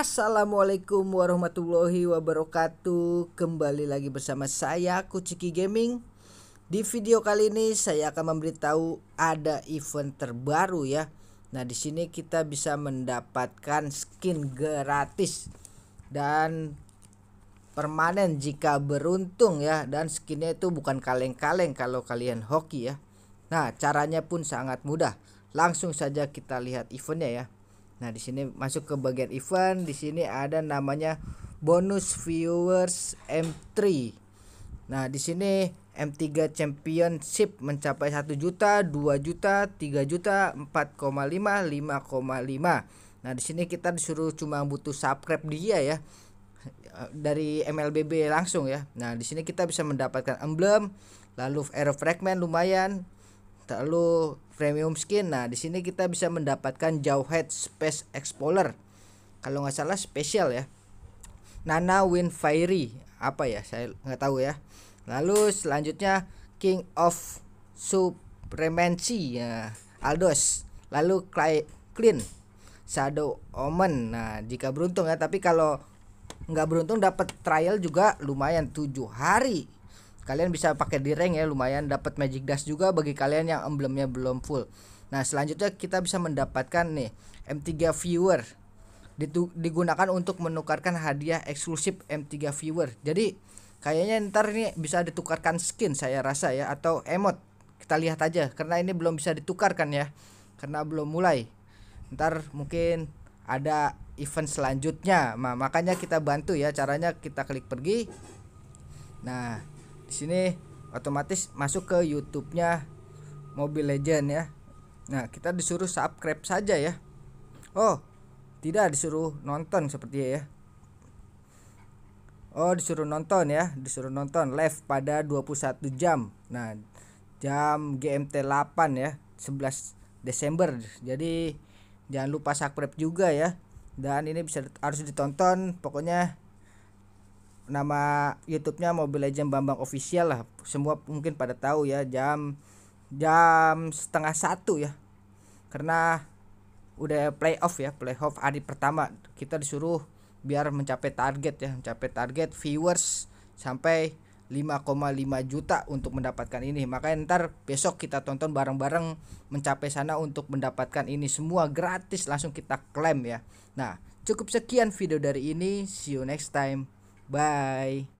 Assalamualaikum warahmatullahi wabarakatuh Kembali lagi bersama saya Kuciki Gaming Di video kali ini saya akan memberitahu ada event terbaru ya Nah di sini kita bisa mendapatkan skin gratis Dan permanen jika beruntung ya Dan skinnya itu bukan kaleng-kaleng kalau kalian hoki ya Nah caranya pun sangat mudah Langsung saja kita lihat eventnya ya Nah, di sini masuk ke bagian event, di sini ada namanya bonus viewers M3. Nah, di sini M3 Championship mencapai 1 juta, 2 juta, 3 juta, 4,5, 5,5. Nah, di sini kita disuruh cuma butuh subscribe dia ya. Dari MLBB langsung ya. Nah, di sini kita bisa mendapatkan emblem, lalu error fragment lumayan, lalu premium skin. Nah, di sini kita bisa mendapatkan Jawhead Space Explorer. Kalau nggak salah spesial ya. Nana Winfairy apa ya? Saya nggak tahu ya. Lalu selanjutnya King of Supremacy ya. Aldos. Lalu Clean Shadow Omen. Nah, jika beruntung ya, tapi kalau nggak beruntung dapat trial juga lumayan tujuh hari kalian bisa pakai di rank ya lumayan dapat magic dust juga bagi kalian yang emblemnya belum full nah selanjutnya kita bisa mendapatkan nih M3 viewer digunakan untuk menukarkan hadiah eksklusif M3 viewer jadi kayaknya ntar ini bisa ditukarkan skin saya rasa ya atau emot kita lihat aja karena ini belum bisa ditukarkan ya karena belum mulai ntar mungkin ada event selanjutnya nah, makanya kita bantu ya caranya kita klik pergi nah di sini otomatis masuk ke YouTube-nya Mobile Legend ya. Nah, kita disuruh subscribe saja ya. Oh, tidak disuruh nonton seperti ya. Oh, disuruh nonton ya, disuruh nonton live pada 21 jam. Nah, jam GMT 8 ya, 11 Desember. Jadi jangan lupa subscribe juga ya. Dan ini bisa harus ditonton pokoknya nama YouTube-nya Mobile Legend Bambang Official lah. Semua mungkin pada tahu ya jam jam setengah satu ya. Karena udah playoff ya, playoff hari pertama kita disuruh biar mencapai target ya, mencapai target viewers sampai 5,5 juta untuk mendapatkan ini. Maka ntar besok kita tonton bareng-bareng mencapai sana untuk mendapatkan ini semua gratis langsung kita klaim ya. Nah, cukup sekian video dari ini. See you next time. Bye.